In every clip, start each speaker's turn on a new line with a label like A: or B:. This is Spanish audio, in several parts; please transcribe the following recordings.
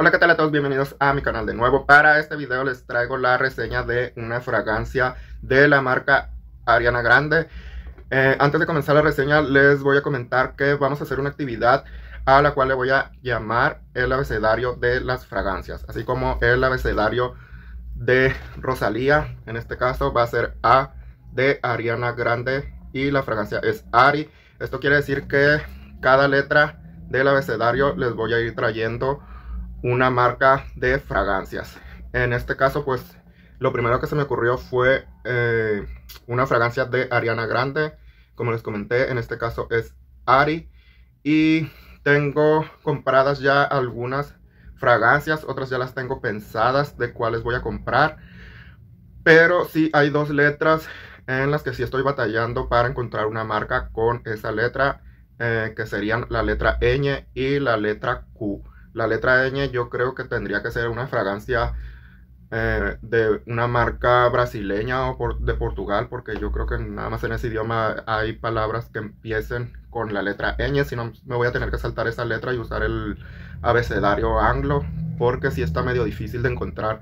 A: Hola, ¿qué tal a todos? Bienvenidos a mi canal de nuevo. Para este video les traigo la reseña de una fragancia de la marca Ariana Grande. Eh, antes de comenzar la reseña les voy a comentar que vamos a hacer una actividad a la cual le voy a llamar el abecedario de las fragancias, así como el abecedario de Rosalía, en este caso va a ser A de Ariana Grande y la fragancia es Ari. Esto quiere decir que cada letra del abecedario les voy a ir trayendo una marca de fragancias. En este caso, pues, lo primero que se me ocurrió fue eh, una fragancia de Ariana Grande. Como les comenté, en este caso es Ari. Y tengo compradas ya algunas fragancias, otras ya las tengo pensadas de cuáles voy a comprar. Pero sí hay dos letras en las que sí estoy batallando para encontrar una marca con esa letra, eh, que serían la letra N y la letra Q la letra ñ yo creo que tendría que ser una fragancia eh, de una marca brasileña o de Portugal, porque yo creo que nada más en ese idioma hay palabras que empiecen con la letra ñ, si no me voy a tener que saltar esa letra y usar el abecedario anglo, porque si sí está medio difícil de encontrar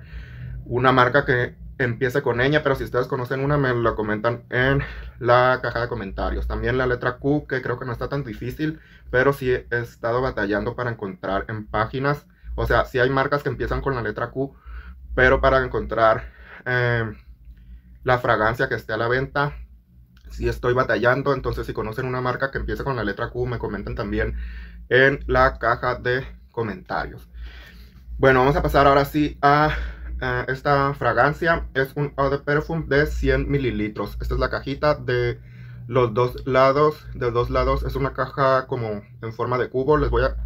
A: una marca que Empiece con ella pero si ustedes conocen una, me la comentan en la caja de comentarios. También la letra Q, que creo que no está tan difícil, pero sí he estado batallando para encontrar en páginas. O sea, si hay marcas que empiezan con la letra Q, pero para encontrar eh, la fragancia que esté a la venta, sí estoy batallando. Entonces, si conocen una marca que empiece con la letra Q, me comentan también en la caja de comentarios. Bueno, vamos a pasar ahora sí a Ah, esta fragancia es un eau de perfume de 100 mililitros. Esta es la cajita de los dos lados. De dos lados es una caja como en forma de cubo. Les voy a,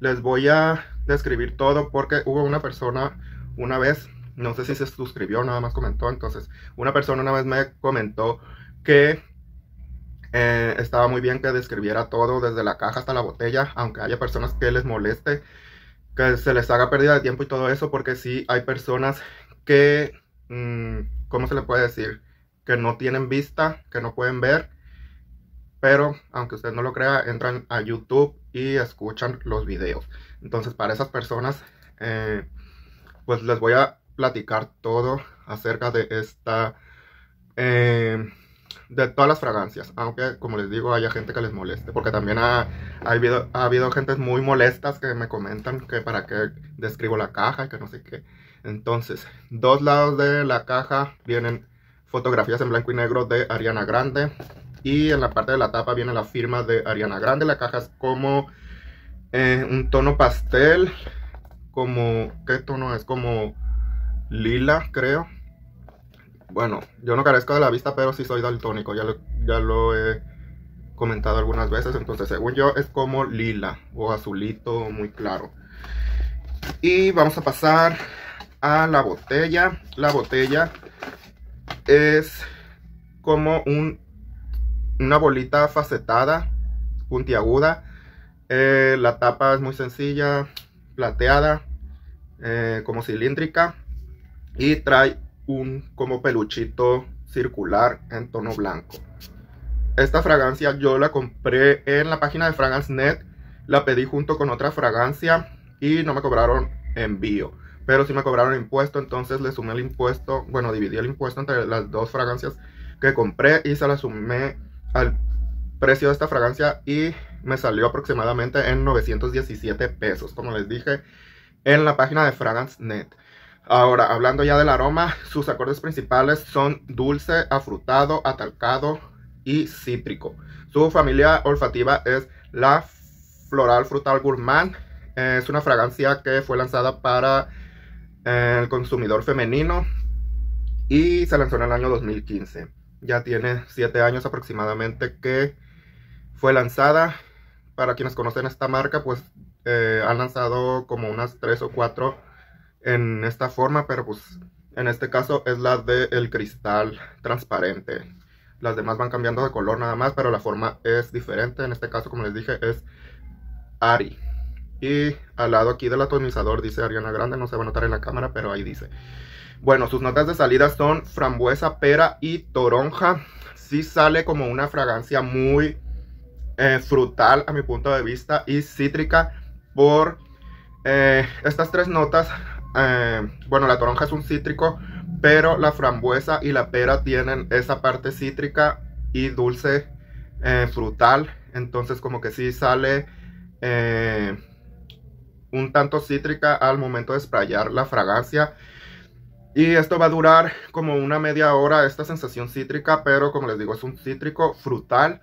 A: les voy a describir todo porque hubo una persona una vez, no sé si se suscribió, nada más comentó. Entonces, una persona una vez me comentó que eh, estaba muy bien que describiera todo desde la caja hasta la botella, aunque haya personas que les moleste que se les haga pérdida de tiempo y todo eso, porque sí hay personas que, mm, ¿cómo se le puede decir? Que no tienen vista, que no pueden ver, pero aunque usted no lo crea, entran a YouTube y escuchan los videos. Entonces, para esas personas, eh, pues les voy a platicar todo acerca de esta... Eh, de todas las fragancias, aunque como les digo haya gente que les moleste, porque también ha, ha, habido, ha muy molestas que me comentan que para qué describo la caja y que no sé qué. Entonces, dos lados de la caja vienen fotografías en blanco y negro de Ariana Grande y en la parte de la tapa viene la firma de Ariana Grande. La caja es como eh, un tono pastel, como, ¿qué tono es? Como lila, creo bueno, yo no carezco de la vista, pero sí soy daltónico, ya lo, ya lo he comentado algunas veces. Entonces, según yo, es como lila o azulito muy claro. Y vamos a pasar a la botella. La botella es como un, una bolita facetada, puntiaguda. Eh, la tapa es muy sencilla, plateada, eh, como cilíndrica. Y trae un como peluchito circular en tono blanco. Esta fragancia yo la compré en la página de FragranceNet, la pedí junto con otra fragancia y no me cobraron envío, pero sí me cobraron impuesto, entonces le sumé el impuesto, bueno, dividí el impuesto entre las dos fragancias que compré y se la sumé al precio de esta fragancia y me salió aproximadamente en 917 pesos, como les dije en la página de FragranceNet. Ahora, hablando ya del aroma, sus acordes principales son dulce, afrutado, atalcado y cítrico. Su familia olfativa es la floral frutal gourmand. es una fragancia que fue lanzada para eh, el consumidor femenino y se lanzó en el año 2015. Ya tiene 7 años aproximadamente que fue lanzada. Para quienes conocen esta marca, pues eh, han lanzado como unas 3 o 4 en esta forma, pero pues en este caso es la del cristal transparente. Las demás van cambiando de color nada más, pero la forma es diferente. En este caso, como les dije, es Ari. Y al lado aquí del atomizador dice Ariana Grande, no se va a notar en la cámara, pero ahí dice. Bueno, sus notas de salida son frambuesa, pera y toronja. Sí sale como una fragancia muy eh, frutal a mi punto de vista y cítrica por eh, estas tres notas eh, bueno, la toronja es un cítrico, pero la frambuesa y la pera tienen esa parte cítrica y dulce eh, frutal. Entonces como que si sale eh, un tanto cítrica al momento de sprayar la fragancia. Y esto va a durar como una media hora, esta sensación cítrica, pero como les digo, es un cítrico frutal.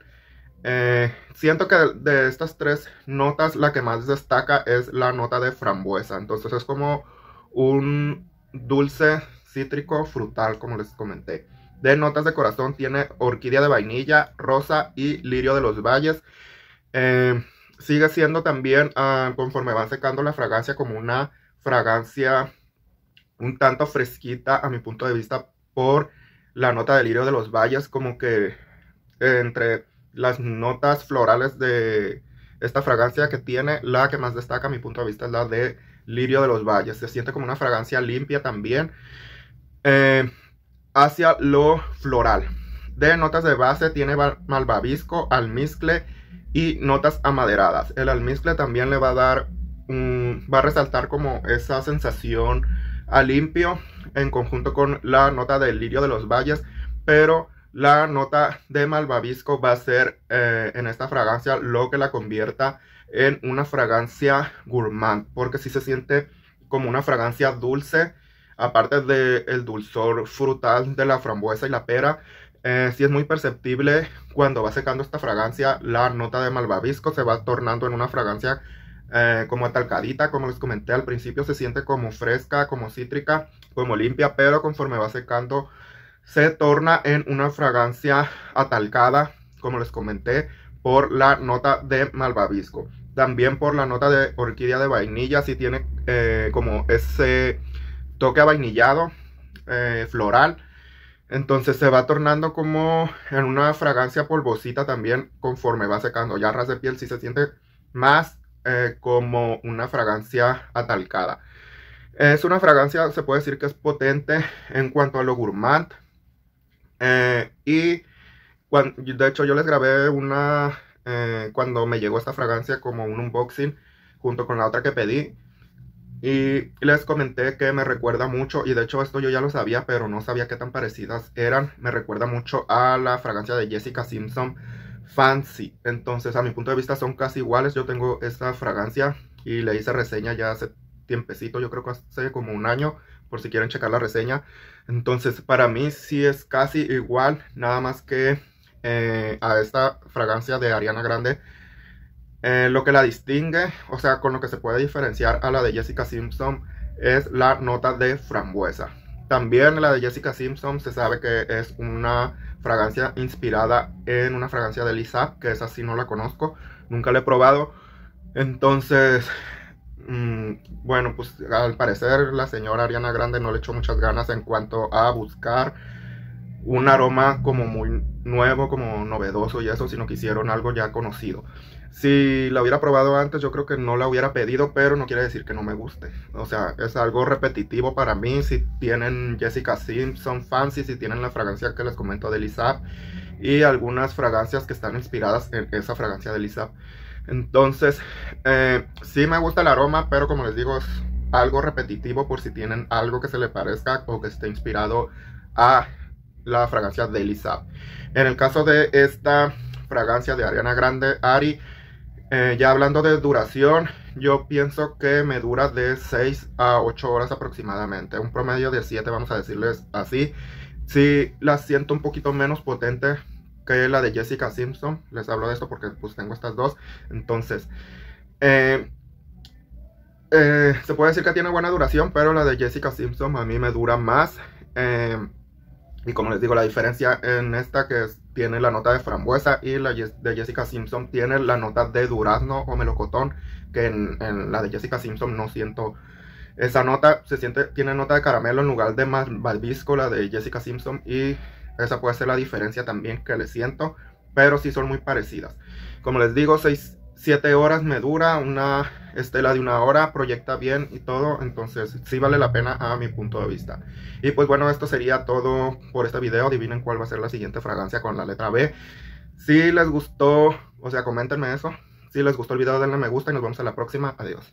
A: siento que de estas tres notas, la que más destaca es la nota de frambuesa. Entonces es como un dulce cítrico frutal, como les comenté. De notas de corazón tiene orquídea de vainilla, rosa y lirio de los valles. Eh, sigue siendo también, ah, conforme va secando la fragancia, como una fragancia un tanto fresquita a mi punto de vista por la nota de lirio de los valles, como que eh, entre las notas florales de esta fragancia que tiene, la que más destaca a mi punto de vista es la de lirio de los valles. Se siente como una fragancia limpia también. Eh, hacia lo floral. De notas de base tiene malvavisco, almizcle y notas amaderadas. El almizcle también le va a dar, va a resaltar como esa sensación a limpio en conjunto con la nota del lirio de los valles, pero la nota de malvavisco va a ser eh, en esta fragancia lo que la convierta en una fragancia gourmand, porque si se siente como una fragancia dulce, aparte del dulzor frutal de la frambuesa y la pera, eh, Si es muy perceptible cuando va secando esta fragancia, la nota de malvavisco se va tornando en una fragancia eh, como atalcadita, como les comenté al principio, se siente como fresca, como cítrica, como limpia, pero conforme va secando se torna en una fragancia atalcada, como les comenté, por la nota de malvavisco. También por la nota de orquídea de vainilla, si tiene eh, como ese toque avainillado, eh, floral. Entonces se va tornando como en una fragancia polvosita también conforme va secando. Ya ras de piel si se siente más eh, como una fragancia atalcada. Es una fragancia, se puede decir que es potente en cuanto a lo gourmand. y de hecho, yo les grabé una eh, cuando me llegó esta fragancia como un unboxing junto con la otra que pedí. Y les comenté que me recuerda mucho, y de hecho esto yo ya lo sabía, pero no sabía qué tan parecidas eran. Me recuerda mucho a la fragancia de Jessica Simpson Fancy. Entonces, a mi punto de vista son casi iguales. Yo tengo esta fragancia y le hice reseña ya hace tiempecito, yo creo que hace como un año, por si quieren checar la reseña. Entonces, para mí sí es casi igual, nada más que eh, a esta fragancia de Ariana Grande. Eh, lo que la distingue, o sea, con lo que se puede diferenciar a la de Jessica Simpson es la nota de frambuesa. También la de Jessica Simpson se sabe que es una fragancia inspirada en una fragancia de Lisa, que esa sí no la conozco, nunca la he probado. Entonces, mm, bueno, pues al parecer la señora Ariana Grande no le echó muchas ganas en cuanto a buscar un aroma como muy nuevo, como novedoso y eso, sino que hicieron algo ya conocido. Si la hubiera probado antes, yo creo que no la hubiera pedido, pero no quiere decir que no me guste. O sea, es algo repetitivo para mí. Si tienen Jessica Simpson Fancy, si tienen la fragancia que les comento de Lizab y algunas fragancias que están inspiradas en esa fragancia de Lizab. Entonces, eh, sí me gusta el aroma, pero como les digo, es algo repetitivo por si tienen algo que se le parezca o que esté inspirado a la fragancia de Elisa. En el caso de esta fragancia de Ariana Grande, Ari, eh, ya hablando de duración, yo pienso que me dura de 6 a 8 horas aproximadamente, un promedio de 7, vamos a decirles así. Si la siento un poquito menos potente que la de Jessica Simpson, les hablo de esto porque pues tengo estas dos, entonces... Eh, eh, se puede decir que tiene buena duración, pero la de Jessica Simpson a mí me dura más. Y como les digo, la diferencia en esta que tiene la nota de frambuesa y la de Jessica Simpson tiene la nota de durazno o melocotón, que en, la de Jessica Simpson no siento esa nota, se siente, tiene nota de caramelo en lugar de más malvisco, la de Jessica Simpson, y esa puede ser la diferencia también que le siento, pero sí son muy parecidas. Como les digo, seis... 7 horas me dura, una estela de una hora, proyecta bien y todo, entonces sí vale la pena a mi punto de vista. Y pues bueno, esto sería todo por este video, adivinen cuál va a ser la siguiente fragancia con la letra B. Si les gustó, o sea, coméntenme eso. Si les gustó el video, denle me gusta y nos vemos a la próxima. Adiós.